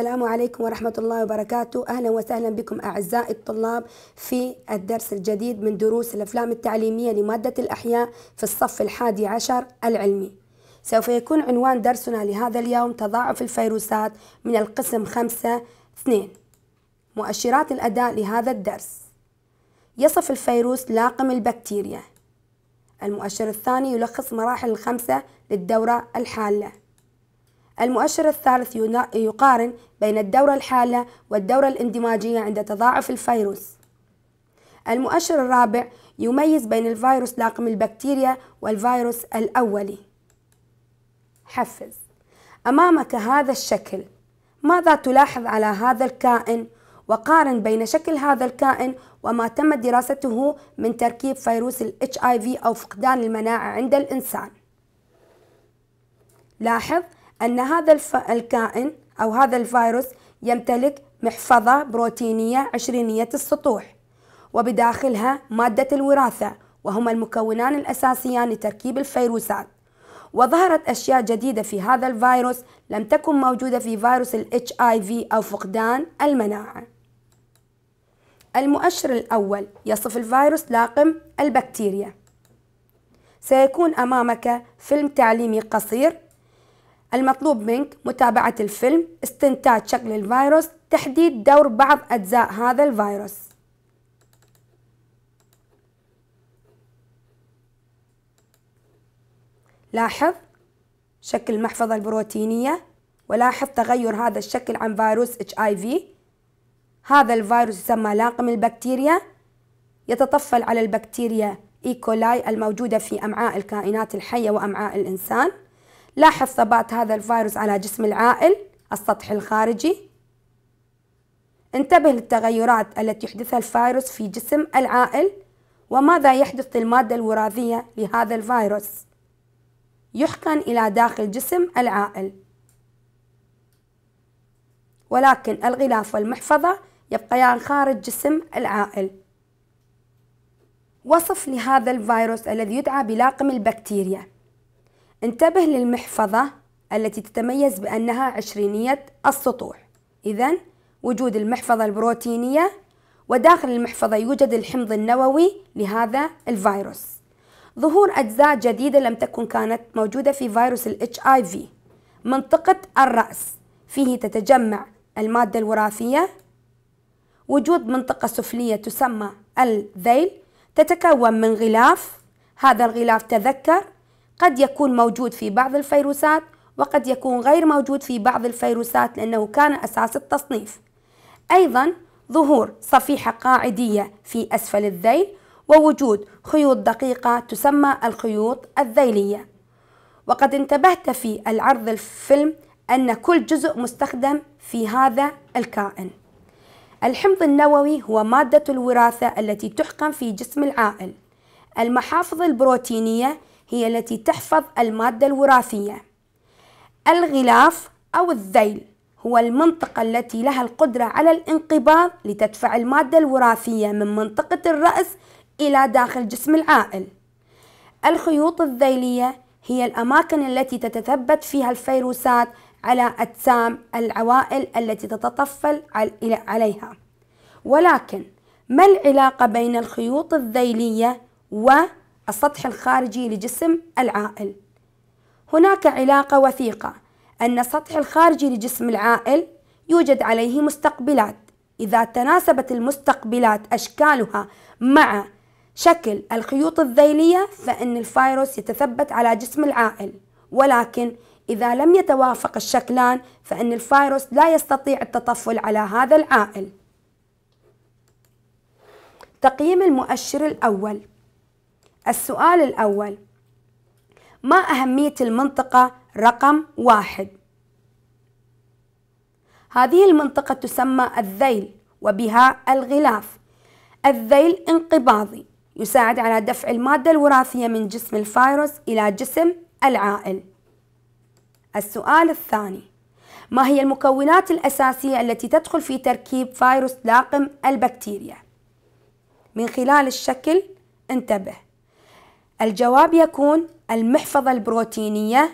السلام عليكم ورحمة الله وبركاته أهلا وسهلا بكم أعزائي الطلاب في الدرس الجديد من دروس الأفلام التعليمية لمادة الأحياء في الصف الحادي عشر العلمي سوف يكون عنوان درسنا لهذا اليوم تضاعف الفيروسات من القسم خمسة اثنين مؤشرات الأداء لهذا الدرس يصف الفيروس لاقم البكتيريا المؤشر الثاني يلخص مراحل الخمسة للدورة الحالة المؤشر الثالث يقارن بين الدورة الحالة والدورة الاندماجية عند تضاعف الفيروس المؤشر الرابع يميز بين الفيروس لاقم البكتيريا والفيروس الأولي حفز أمامك هذا الشكل ماذا تلاحظ على هذا الكائن وقارن بين شكل هذا الكائن وما تم دراسته من تركيب فيروس الـ HIV أو فقدان المناعة عند الإنسان لاحظ أن هذا الف... الكائن أو هذا الفيروس يمتلك محفظة بروتينية عشرينية السطوح وبداخلها مادة الوراثة وهما المكونان الأساسيان لتركيب الفيروسات وظهرت أشياء جديدة في هذا الفيروس لم تكن موجودة في فيروس الـ HIV أو فقدان المناعة المؤشر الأول يصف الفيروس لاقم البكتيريا سيكون أمامك فيلم تعليمي قصير المطلوب منك متابعة الفيلم استنتاج شكل الفيروس تحديد دور بعض أجزاء هذا الفيروس لاحظ شكل المحفظة البروتينية ولاحظ تغير هذا الشكل عن فيروس HIV هذا الفيروس يسمى لاقم البكتيريا يتطفل على البكتيريا إيكولاي e. الموجودة في أمعاء الكائنات الحية وأمعاء الإنسان لاحظ ثبات هذا الفيروس على جسم العائل السطح الخارجي انتبه للتغيرات التي يحدثها الفيروس في جسم العائل وماذا يحدث للمادة الوراثية لهذا الفيروس يحقن إلى داخل جسم العائل ولكن الغلاف والمحفظة يبقيان خارج جسم العائل وصف لهذا الفيروس الذي يدعى بلاقم البكتيريا انتبه للمحفظة التي تتميز بأنها عشرينية السطوح إذا وجود المحفظة البروتينية وداخل المحفظة يوجد الحمض النووي لهذا الفيروس ظهور أجزاء جديدة لم تكن كانت موجودة في فيروس الـ HIV منطقة الرأس فيه تتجمع المادة الوراثية وجود منطقة سفلية تسمى الذيل تتكون من غلاف هذا الغلاف تذكر قد يكون موجود في بعض الفيروسات وقد يكون غير موجود في بعض الفيروسات لأنه كان أساس التصنيف أيضا ظهور صفيحة قاعدية في أسفل الذيل ووجود خيوط دقيقة تسمى الخيوط الذيلية وقد انتبهت في العرض الفيلم أن كل جزء مستخدم في هذا الكائن الحمض النووي هو مادة الوراثة التي تحقن في جسم العائل المحافظ البروتينية هي التي تحفظ المادة الوراثية الغلاف أو الذيل هو المنطقة التي لها القدرة على الانقباض لتدفع المادة الوراثية من منطقة الرأس إلى داخل جسم العائل الخيوط الذيلية هي الأماكن التي تتثبت فيها الفيروسات على أجسام العوائل التي تتطفل عليها ولكن ما العلاقة بين الخيوط الذيلية و السطح الخارجي لجسم العائل هناك علاقة وثيقة أن السطح الخارجي لجسم العائل يوجد عليه مستقبلات إذا تناسبت المستقبلات أشكالها مع شكل الخيوط الذيلية فإن الفيروس يتثبت على جسم العائل ولكن إذا لم يتوافق الشكلان فإن الفيروس لا يستطيع التطفل على هذا العائل تقييم المؤشر الأول السؤال الأول ما أهمية المنطقة رقم واحد؟ هذه المنطقة تسمى الذيل وبها الغلاف الذيل انقباضي يساعد على دفع المادة الوراثية من جسم الفيروس إلى جسم العائل السؤال الثاني ما هي المكونات الأساسية التي تدخل في تركيب فيروس لاقم البكتيريا؟ من خلال الشكل انتبه الجواب يكون المحفظة البروتينية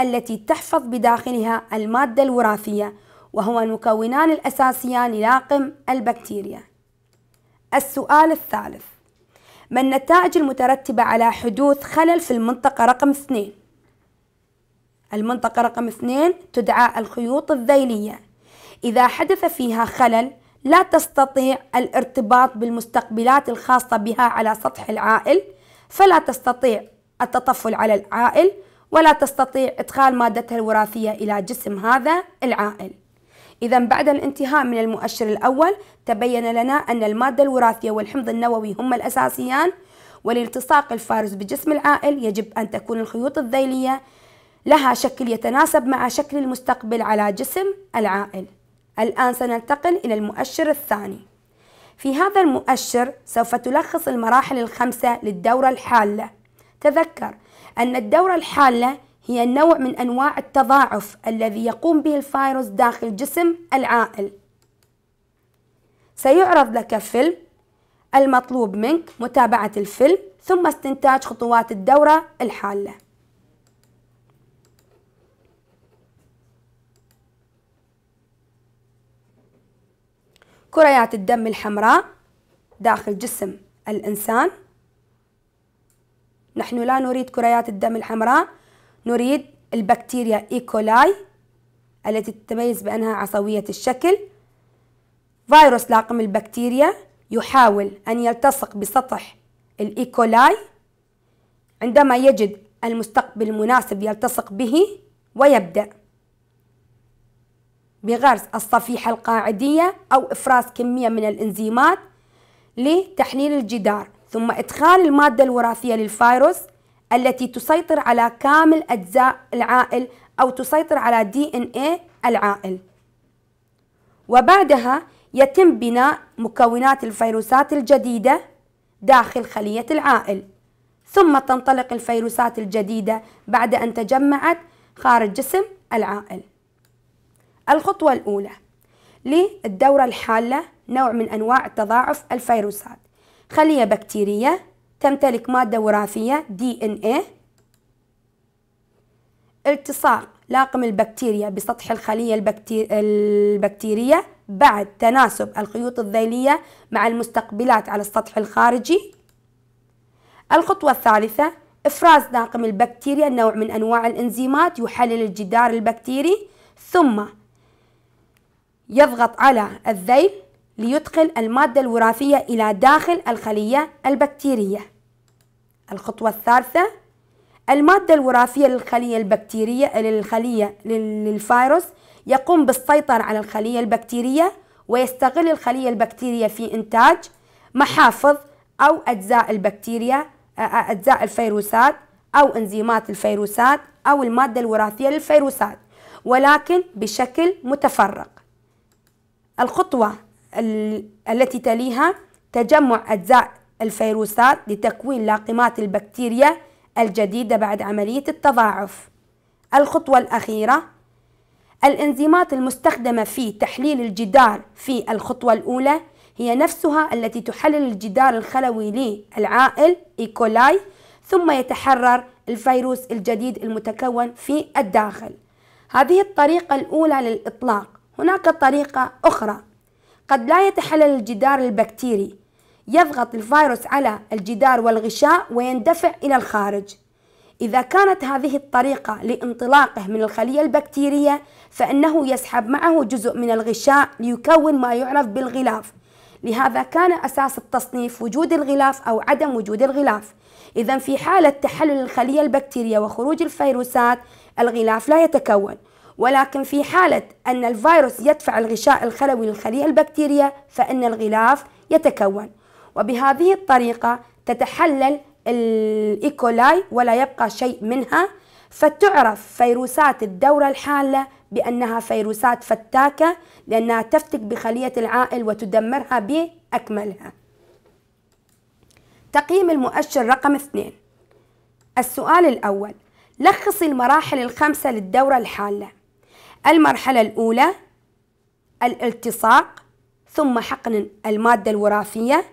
التي تحفظ بداخلها المادة الوراثية وهو المكونان الأساسيان للاقم البكتيريا السؤال الثالث ما النتائج المترتبة على حدوث خلل في المنطقة رقم 2 المنطقة رقم 2 تدعى الخيوط الذيلية إذا حدث فيها خلل لا تستطيع الارتباط بالمستقبلات الخاصة بها على سطح العائل فلا تستطيع التطفل على العائل ولا تستطيع إدخال مادتها الوراثية إلى جسم هذا العائل إذا بعد الانتهاء من المؤشر الأول تبين لنا أن المادة الوراثية والحمض النووي هما الأساسيان ولالتصاق الفارس بجسم العائل يجب أن تكون الخيوط الذيلية لها شكل يتناسب مع شكل المستقبل على جسم العائل الآن سننتقل إلى المؤشر الثاني في هذا المؤشر سوف تلخص المراحل الخمسة للدورة الحالة تذكر أن الدورة الحالة هي نوع من أنواع التضاعف الذي يقوم به الفيروس داخل جسم العائل سيعرض لك فيلم المطلوب منك متابعة الفيلم ثم استنتاج خطوات الدورة الحالة كريات الدم الحمراء داخل جسم الإنسان نحن لا نريد كريات الدم الحمراء نريد البكتيريا إيكولاي e. التي تتميز بأنها عصوية الشكل فيروس لاقم البكتيريا يحاول أن يلتصق بسطح الإيكولاي e. عندما يجد المستقبل المناسب يلتصق به ويبدأ بغرس الصفيحة القاعدية أو إفراز كمية من الإنزيمات لتحليل الجدار ثم إدخال المادة الوراثية للفيروس التي تسيطر على كامل أجزاء العائل أو تسيطر على دي إن إيه العائل وبعدها يتم بناء مكونات الفيروسات الجديدة داخل خلية العائل ثم تنطلق الفيروسات الجديدة بعد أن تجمعت خارج جسم العائل الخطوة الأولى للدورة الحالة نوع من أنواع تضاعف الفيروسات خلية بكتيرية تمتلك مادة وراثية DNA إيه. التصاق لاقم البكتيريا بسطح الخلية البكتيرية بعد تناسب الخيوط الذيلية مع المستقبلات على السطح الخارجي الخطوة الثالثة إفراز ناقم البكتيريا نوع من أنواع الإنزيمات يحلل الجدار البكتيري ثم يضغط على الذيل ليدخل المادة الوراثية إلى داخل الخلية البكتيرية الخطوة الثالثة المادة الوراثية للخلية البكتيرية للخلية للفيروس يقوم بالسيطرة على الخلية البكتيرية ويستغل الخلية البكتيرية في إنتاج محافظ أو أجزاء البكتيريا أجزاء الفيروسات أو إنزيمات الفيروسات أو المادة الوراثية للفيروسات ولكن بشكل متفرق الخطوة التي تليها تجمع أجزاء الفيروسات لتكوين لاقمات البكتيريا الجديدة بعد عملية التضاعف الخطوة الأخيرة الإنزيمات المستخدمة في تحليل الجدار في الخطوة الأولى هي نفسها التي تحلل الجدار الخلوي للعائل إيكولاي ثم يتحرر الفيروس الجديد المتكون في الداخل هذه الطريقة الأولى للإطلاق هناك طريقة أخرى قد لا يتحلل الجدار البكتيري يضغط الفيروس على الجدار والغشاء ويندفع إلى الخارج إذا كانت هذه الطريقة لانطلاقه من الخلية البكتيرية فإنه يسحب معه جزء من الغشاء ليكون ما يعرف بالغلاف لهذا كان أساس التصنيف وجود الغلاف أو عدم وجود الغلاف إذا في حالة تحلل الخلية البكتيرية وخروج الفيروسات الغلاف لا يتكون ولكن في حالة أن الفيروس يدفع الغشاء الخلوي للخلية البكتيرية فإن الغلاف يتكون وبهذه الطريقة تتحلل الإيكولاي ولا يبقى شيء منها فتعرف فيروسات الدورة الحالة بأنها فيروسات فتاكة لأنها تفتك بخلية العائل وتدمرها بأكملها تقييم المؤشر رقم اثنين السؤال الأول لخص المراحل الخمسة للدورة الحالة المرحلة الأولى الالتصاق ثم حقن المادة الوراثية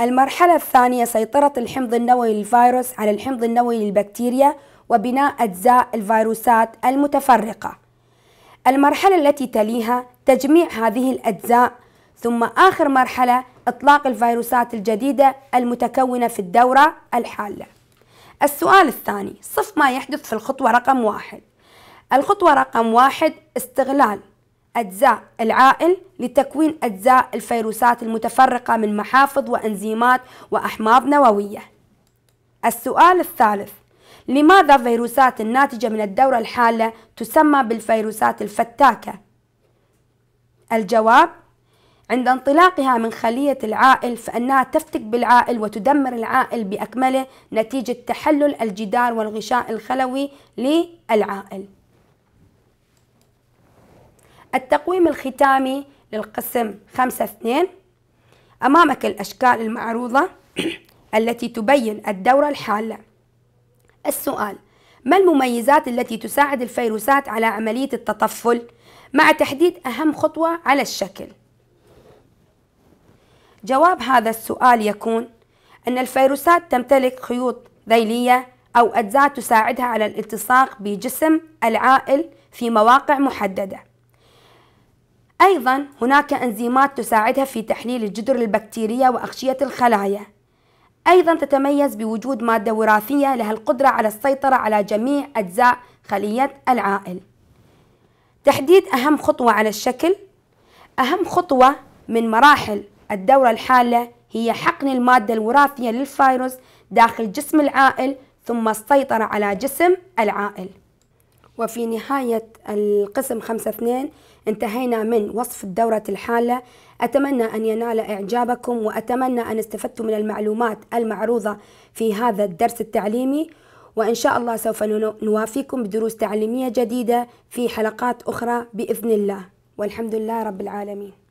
المرحلة الثانية سيطرة الحمض النووي للفيروس على الحمض النووي للبكتيريا وبناء أجزاء الفيروسات المتفرقة المرحلة التي تليها تجميع هذه الأجزاء ثم آخر مرحلة إطلاق الفيروسات الجديدة المتكونة في الدورة الحالة السؤال الثاني صف ما يحدث في الخطوة رقم واحد الخطوة رقم واحد استغلال أجزاء العائل لتكوين أجزاء الفيروسات المتفرقة من محافظ وأنزيمات وأحماض نووية. السؤال الثالث: لماذا فيروسات الناتجة من الدورة الحالة تسمى بالفيروسات الفتاكة؟ الجواب: عند انطلاقها من خلية العائل فإنها تفتك بالعائل وتدمر العائل بأكمله نتيجة تحلل الجدار والغشاء الخلوي للعائل. التقويم الختامي للقسم 5 2 أمامك الأشكال المعروضة التي تبين الدورة الحالة السؤال ما المميزات التي تساعد الفيروسات على عملية التطفل مع تحديد أهم خطوة على الشكل؟ جواب هذا السؤال يكون أن الفيروسات تمتلك خيوط ذيلية أو أجزاء تساعدها على الالتصاق بجسم العائل في مواقع محددة أيضا هناك أنزيمات تساعدها في تحليل الجدر البكتيرية وأغشية الخلايا أيضا تتميز بوجود مادة وراثية لها القدرة على السيطرة على جميع أجزاء خلية العائل تحديد أهم خطوة على الشكل أهم خطوة من مراحل الدورة الحالة هي حقن المادة الوراثية للفيروس داخل جسم العائل ثم السيطرة على جسم العائل وفي نهاية القسم 5-2 انتهينا من وصف الدورة الحالة أتمنى أن ينال إعجابكم وأتمنى أن استفدتم من المعلومات المعروضة في هذا الدرس التعليمي وإن شاء الله سوف نوافيكم بدروس تعليمية جديدة في حلقات أخرى بإذن الله والحمد لله رب العالمين